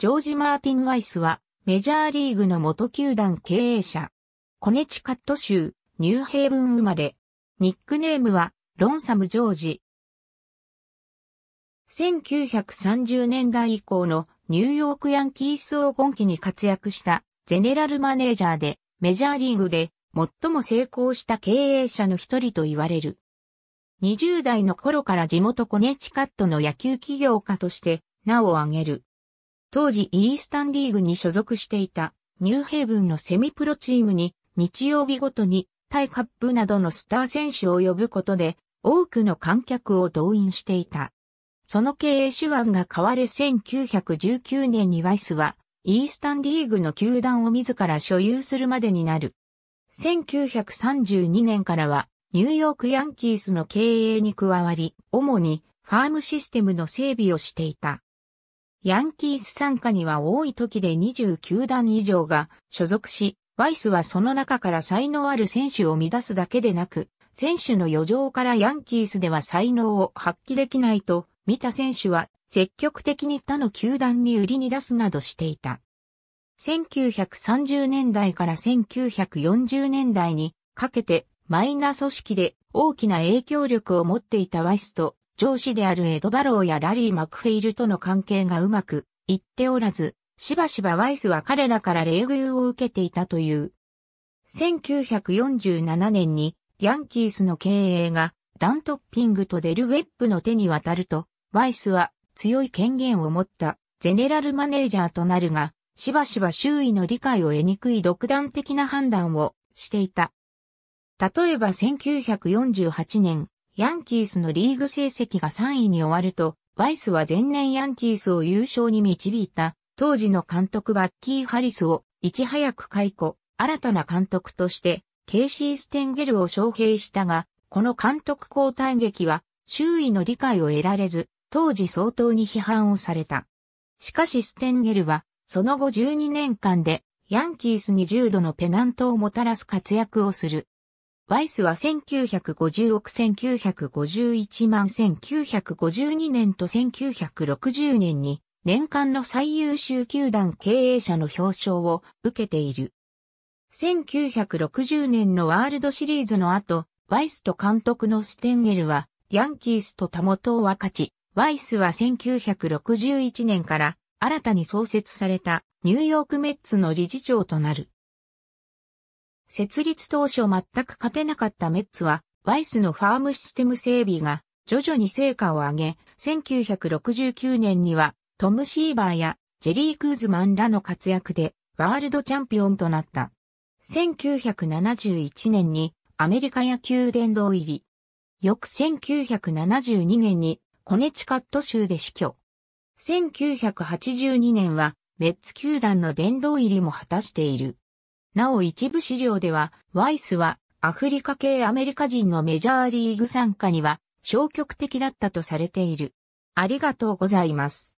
ジョージ・マーティン・ワイスは、メジャーリーグの元球団経営者。コネチカット州、ニューヘイブン生まれ。ニックネームは、ロンサム・ジョージ。1930年代以降のニューヨークヤンキースを今期に活躍したゼネラルマネージャーでメジャーリーグで最も成功した経営者の一人と言われる。20代の頃から地元コネチカットの野球企業家として名を挙げる。当時イースタンリーグに所属していたニューヘイブンのセミプロチームに日曜日ごとにタイカップなどのスター選手を呼ぶことで多くの観客を動員していた。その経営手腕が変われ1919年にワイスはイースタンリーグの球団を自ら所有するまでになる。1932年からはニューヨークヤンキースの経営に加わり、主にファームシステムの整備をしていた。ヤンキース参加には多い時で29団以上が所属し、ワイスはその中から才能ある選手を乱すだけでなく、選手の余剰からヤンキースでは才能を発揮できないと見た選手は積極的に他の球団に売りに出すなどしていた。1930年代から1940年代にかけてマイナー組織で大きな影響力を持っていたワイスと上司であるエド・バローやラリー・マクフェイルとの関係がうまくいっておらず、しばしばワイスは彼らから礼遇を受けていたという。1947年にヤンキースの経営がダントッピングとデルウェップの手に渡ると、ワイスは強い権限を持ったゼネラルマネージャーとなるが、しばしば周囲の理解を得にくい独断的な判断をしていた。例えば1948年、ヤンキースのリーグ成績が3位に終わると、ワイスは前年ヤンキースを優勝に導いた、当時の監督バッキー・ハリスをいち早く解雇、新たな監督として、ケイシー・ステンゲルを招聘したが、この監督交代劇は、周囲の理解を得られず、当時相当に批判をされた。しかしステンゲルは、その後12年間で、ヤンキースに重度のペナントをもたらす活躍をする。ワイスは1950億1951万1952年と1960年に年間の最優秀球団経営者の表彰を受けている。1960年のワールドシリーズの後、ワイスと監督のステンゲルはヤンキースとタモトを分かち、ワイスは1961年から新たに創設されたニューヨークメッツの理事長となる。設立当初全く勝てなかったメッツは、バイスのファームシステム整備が徐々に成果を上げ、1969年にはトム・シーバーやジェリー・クーズマンらの活躍でワールドチャンピオンとなった。1971年にアメリカ野球殿堂入り。翌1972年にコネチカット州で死去。1982年はメッツ球団の殿堂入りも果たしている。なお一部資料では、ワイスはアフリカ系アメリカ人のメジャーリーグ参加には消極的だったとされている。ありがとうございます。